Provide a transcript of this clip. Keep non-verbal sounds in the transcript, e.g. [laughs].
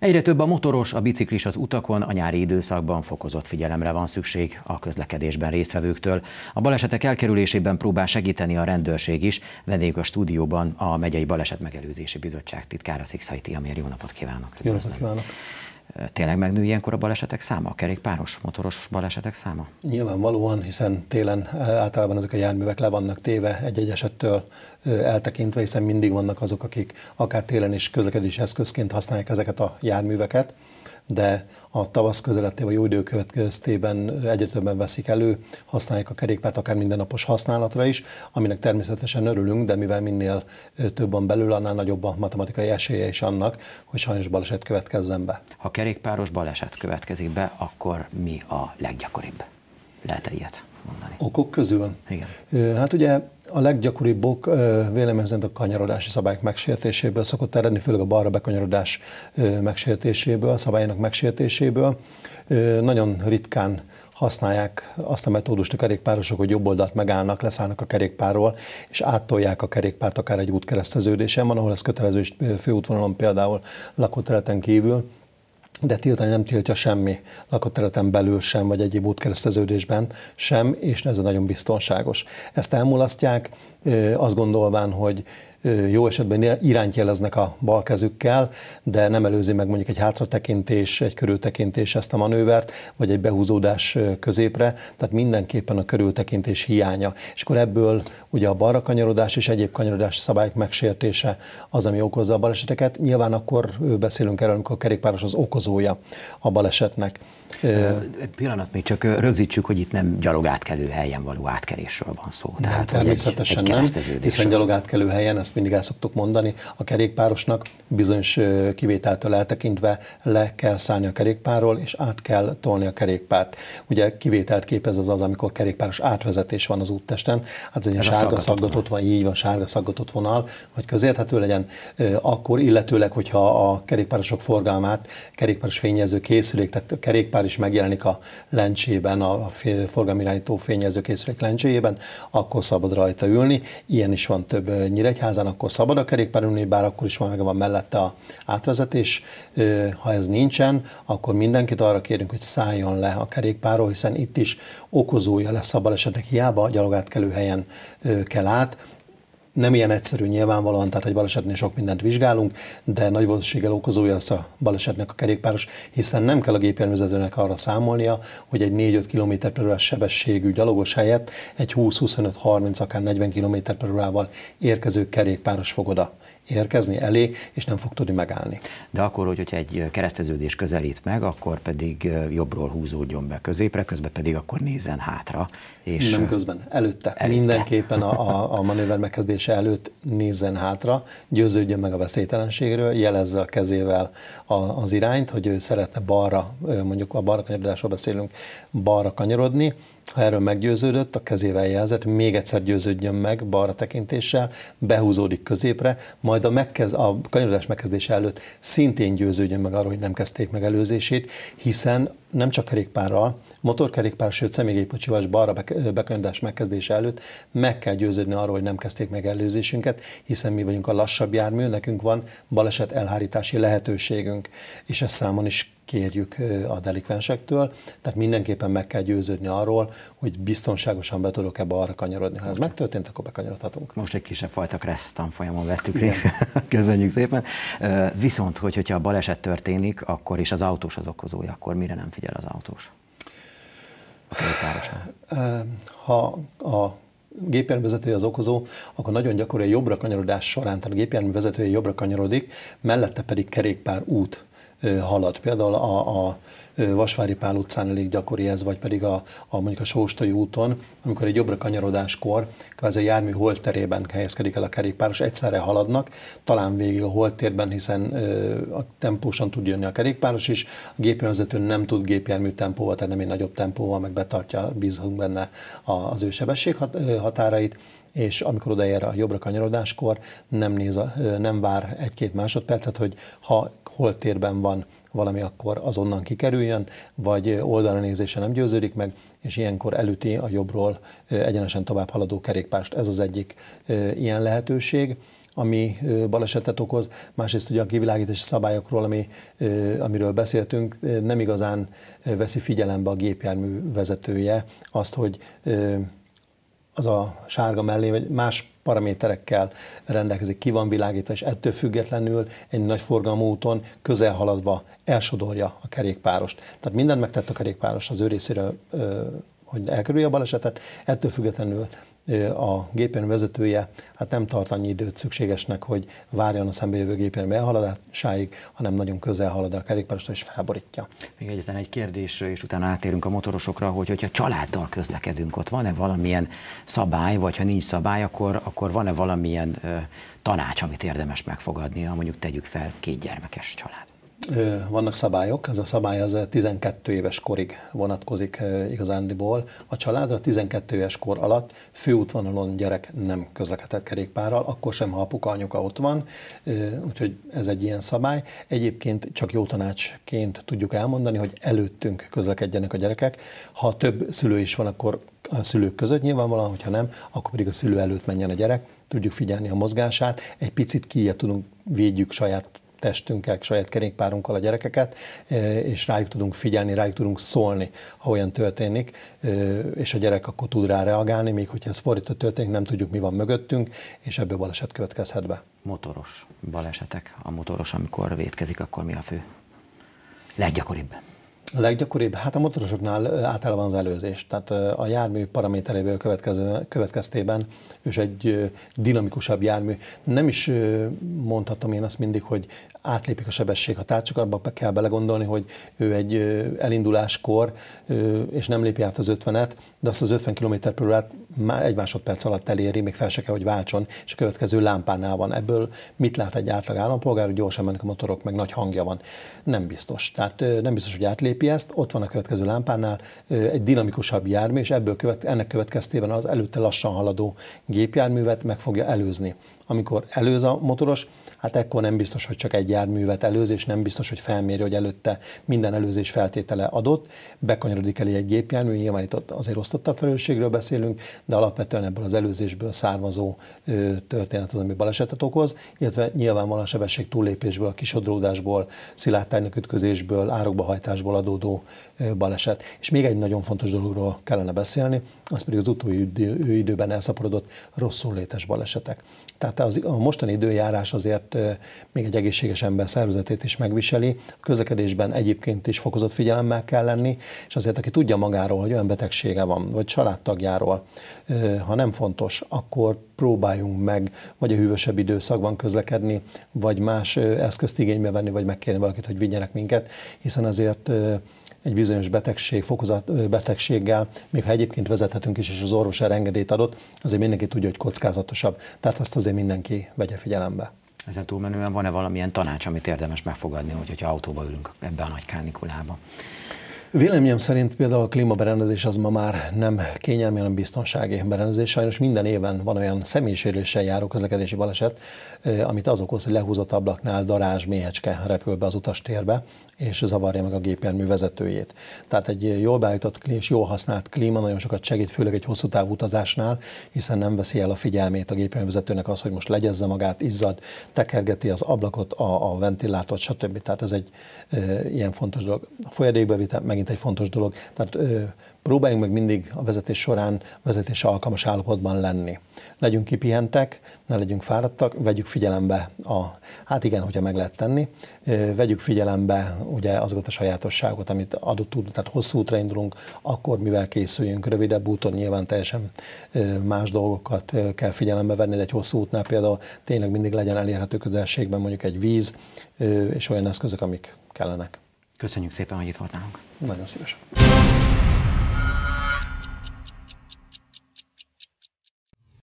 Egyre több a motoros, a biciklis az utakon, a nyári időszakban fokozott figyelemre van szükség a közlekedésben résztvevőktől. A balesetek elkerülésében próbál segíteni a rendőrség is. vendégük a stúdióban a Megyei Baleset Megelőzési Bizottság titkára Szikszai Tiamér. Jó napot kívánok! Jó napot kívánok! tényleg megnő ilyenkor a balesetek száma, a kerékpáros, motoros balesetek száma? Nyilvánvalóan, hiszen télen általában ezek a járművek le vannak téve egy-egy esettől eltekintve, hiszen mindig vannak azok, akik akár télen is közlekedési eszközként használják ezeket a járműveket de a tavasz közeleté vagy jó idő következtében egyre többen veszik elő, használják a kerékpárt akár mindennapos használatra is, aminek természetesen örülünk, de mivel minél több van belül annál nagyobb a matematikai esélye is annak, hogy sajnos baleset következzen be. Ha kerékpáros baleset következik be, akkor mi a leggyakoribb? Lehet -e ilyet? mondani. Okok közül? Igen. Hát ugye a leggyakoribb ok véleményem a kanyarodási szabályok megsértéséből szokott eredni, főleg a balra bekanyarodás megsértéséből, a szabályának megsértéséből. Nagyon ritkán használják azt a metódust a kerékpárosok, hogy jobb oldalt megállnak, leszállnak a kerékpárról, és áttolják a kerékpárt akár egy útkereszteződésen, van, ahol ez kötelező főútvonalon például lakótereten kívül de tiltani nem tiltja semmi lakott területen belül sem, vagy egyéb útkereszteződésben sem, és ez nagyon biztonságos. Ezt elmulasztják, azt gondolván, hogy jó esetben irányt jeleznek a bal kezükkel, de nem előzi meg mondjuk egy hátratekintés, egy körültekintés ezt a manővert, vagy egy behúzódás középre, tehát mindenképpen a körültekintés hiánya. És akkor ebből ugye a balra kanyarodás és egyéb kanyarodás szabályok megsértése az, ami okozza a baleseteket. Nyilván akkor beszélünk erről, amikor a kerékpáros az okozója a balesetnek. Pillanat, még csak rögzítsük, hogy itt nem gyalogátkelő helyen való átkerésről van szó. Nem, Tehát, természetesen egy, egy nem, hiszen gyalogátkelő helyen ez ezt mindig el szoktuk mondani, a kerékpárosnak bizonyos kivételtől eltekintve le kell szállni a kerékpárról, és át kell tolni a kerékpárt. Ugye kivételt képez az az, amikor kerékpáros átvezetés van az úttesten, hát ez egy sárga szaggatott van, így van, sárga szaggatott vonal, hogy közérthető legyen, akkor illetőleg, hogyha a kerékpárosok forgalmát kerékpáros fényező készülék, tehát a kerékpár is megjelenik a lencsében, a forgalmirányító fényező készülék lencséjében, akkor szabad rajta ülni. Ilyen is van több nyíregyház ezen, akkor szabad a kerékpár ülni, bár akkor is már van mellette a átvezetés. Ha ez nincsen, akkor mindenkit arra kérünk, hogy szálljon le a kerékpáról, hiszen itt is okozója lesz a balesetnek, hiába a gyalogátkelő helyen kell át, nem ilyen egyszerű nyilvánvalóan, tehát egy balesetnél sok mindent vizsgálunk, de nagy valószínűséggel okozója lesz a balesetnek a kerékpáros, hiszen nem kell a gépjárművezetőnek arra számolnia, hogy egy 4-5 km per sebességű gyalogos helyett egy 20-25-30, akár 40 km per érkező kerékpáros fog oda érkezni elé, és nem fog tudni megállni. De akkor, hogyha egy kereszteződés közelít meg, akkor pedig jobbról húzódjon be középre, közben pedig akkor nézzen hátra. És nem közben, előtte. előtte. Mindenképpen a, a, a manőver megkezdés döntése előtt nézzen hátra, győződjön meg a veszélytelenségről, jelezze a kezével a, az irányt, hogy ő szeretne balra, mondjuk a balra kanyarodásról beszélünk, balra kanyarodni, ha erről meggyőződött, a kezével jelzett, még egyszer győződjön meg balra tekintéssel, behúzódik középre, majd a, megkez, a kanyarodás megkezdése előtt szintén győződjön meg arról, hogy nem kezdték meg előzését, hiszen nem csak kerékpárral, motorkerékpár, sőt személygépkocsival és balra bekanyarodás megkezdése előtt meg kell győződni arról, hogy nem kezdték meg előzésünket, hiszen mi vagyunk a lassabb jármű, nekünk van baleset elhárítási lehetőségünk, és ezt számon is kérjük a delikvensektől, tehát mindenképpen meg kell győződni arról, hogy biztonságosan be tudok ebbe arra kanyarodni. Ha ez megtörtént, akkor bekanyarodhatunk. Most egy kisebb fajta kressz tanfolyamon vettük részt. [laughs] Köszönjük szépen. Viszont, hogy, hogyha a baleset történik, akkor is az autós az okozója, akkor mire nem figyel az autós? A Ha a gépjárművezetője az okozó, akkor nagyon gyakori a jobbra kanyarodás során, tehát a gépjárművezetője jobbra kanyarodik, mellette pedig kerékpár út halad. Például a, a Vasvári Pál utcán elég gyakori ez, vagy pedig a, a mondjuk a Sóstai úton, amikor egy jobbra kanyarodáskor kvázi a jármű holterében helyezkedik el a kerékpáros, egyszerre haladnak, talán végig a holtérben, hiszen ö, a tempósan tud jönni a kerékpáros is, a gépjárművezető nem tud gépjármű tempóval, tehát nem egy nagyobb tempóval, meg betartja, bízunk benne az ő sebesség hat, ö, határait, és amikor odaér a jobbra kanyarodáskor, nem, néz a, nem vár egy-két másodpercet, hogy ha holtérben van valami, akkor azonnal kikerüljön, vagy oldalra nézése nem győződik meg, és ilyenkor elüti a jobbról egyenesen tovább haladó kerékpást. Ez az egyik ilyen lehetőség ami balesetet okoz, másrészt ugye a kivilágítási szabályokról, ami, amiről beszéltünk, nem igazán veszi figyelembe a gépjármű vezetője azt, hogy az a sárga mellé, vagy más paraméterekkel rendelkezik, ki van világítva, és ettől függetlenül egy nagy forgalmú úton közel haladva elsodorja a kerékpárost. Tehát mindent megtett a kerékpáros az ő részéről, hogy elkerülje a balesetet, ettől függetlenül a gépen vezetője hát nem tart annyi időt szükségesnek, hogy várjon a szembejövő gépen elhaladásáig, hanem nagyon közel halad a kerékpárostól és felborítja. Még egyetlen egy kérdés, és utána átérünk a motorosokra, hogy hogyha családdal közlekedünk, ott van-e valamilyen szabály, vagy ha nincs szabály, akkor, akkor van-e valamilyen ö, tanács, amit érdemes megfogadnia, mondjuk tegyük fel két gyermekes család? vannak szabályok, ez a szabály az 12 éves korig vonatkozik igazándiból. A családra 12 éves kor alatt főútvonalon gyerek nem közlekedhet kerékpárral, akkor sem, ha apuka, anyuka ott van, úgyhogy ez egy ilyen szabály. Egyébként csak jó tanácsként tudjuk elmondani, hogy előttünk közlekedjenek a gyerekek. Ha több szülő is van, akkor a szülők között nyilvánvalóan, hogyha nem, akkor pedig a szülő előtt menjen a gyerek, tudjuk figyelni a mozgását, egy picit kiebb tudunk, védjük saját testünkkel, saját kerékpárunkkal a gyerekeket, és rájuk tudunk figyelni, rájuk tudunk szólni, ha olyan történik, és a gyerek akkor tud rá reagálni, még hogyha ez fordított történik, nem tudjuk, mi van mögöttünk, és ebből baleset következhet be. Motoros balesetek, a motoros, amikor vétkezik, akkor mi a fő? Leggyakoribb. A leggyakoribb, hát a motorosoknál általában az előzés. Tehát a jármű paraméteréből következő, következtében és egy dinamikusabb jármű. Nem is mondhatom én azt mindig, hogy átlépik a a csak abba kell belegondolni, hogy ő egy elinduláskor, és nem lépi át az 50-et, de azt az 50 km h már egy másodperc alatt eléri, még fel se kell, hogy váltson, és a következő lámpánál van. Ebből mit lát egy átlag állampolgár, hogy gyorsan mennek a motorok, meg nagy hangja van? Nem biztos. Tehát nem biztos, hogy átlépi ezt. Ott van a következő lámpánál egy dinamikusabb jármű, és ebből követ, ennek következtében az előtte lassan haladó gépjárművet meg fogja előzni amikor előz a motoros, hát ekkor nem biztos, hogy csak egy járművet előz, és nem biztos, hogy felméri, hogy előtte minden előzés feltétele adott, bekanyarodik elé egy gépjármű, nyilván itt azért osztottabb felelősségről beszélünk, de alapvetően ebből az előzésből származó történet az, ami balesetet okoz, illetve nyilvánvalóan a sebesség túllépésből, a kisodródásból, szilárdtárnyak ütközésből, árokba hajtásból adódó baleset. És még egy nagyon fontos dologról kellene beszélni, az pedig az utóbbi időben elszaporodott rosszul létes balesetek. Tehát mellette az, a mostani időjárás azért még egy egészséges ember szervezetét is megviseli. A közlekedésben egyébként is fokozott figyelemmel kell lenni, és azért aki tudja magáról, hogy olyan betegsége van, vagy családtagjáról, ha nem fontos, akkor próbáljunk meg vagy a hűvösebb időszakban közlekedni, vagy más eszközt igénybe venni, vagy megkérni valakit, hogy vigyenek minket, hiszen azért egy bizonyos betegség, fokozat, betegséggel, még ha egyébként vezethetünk is, és az orvos erre engedélyt adott, azért mindenki tudja, hogy kockázatosabb. Tehát azt azért mindenki vegye figyelembe. Ezen túlmenően van-e valamilyen tanács, amit érdemes megfogadni, hogy, hogyha autóba ülünk ebbe a nagy kánikulába? Véleményem szerint például a klímaberendezés az ma már nem kényelmi, hanem biztonsági berendezés. Sajnos minden évben van olyan személyisérüléssel járó közlekedési baleset, amit az okoz, hogy lehúzott ablaknál darázs méhecske repül be az utastérbe, és zavarja meg a gépjármű vezetőjét. Tehát egy jól beállított és jól használt klíma nagyon sokat segít, főleg egy hosszú távú utazásnál, hiszen nem veszi el a figyelmét a vezetőnek az, hogy most legyezze magát, izzad, tekergeti az ablakot, a, a ventilátort, stb. Tehát ez egy e, ilyen fontos dolog. A folyadékbevitel meg megint egy fontos dolog. Tehát ö, próbáljunk meg mindig a vezetés során vezetés alkalmas állapotban lenni. Legyünk kipihentek, ne legyünk fáradtak, vegyük figyelembe a, hát igen, hogyha meg lehet tenni, ö, vegyük figyelembe ugye azokat a sajátosságot, amit adott út, tehát hosszú útra indulunk, akkor mivel készüljünk, rövidebb úton nyilván teljesen ö, más dolgokat ö, kell figyelembe venni, de egy hosszú útnál például tényleg mindig legyen elérhető közelségben mondjuk egy víz, ö, és olyan eszközök, amik kellenek. Köszönjük szépen, hogy itt volt Nagyon szívesen.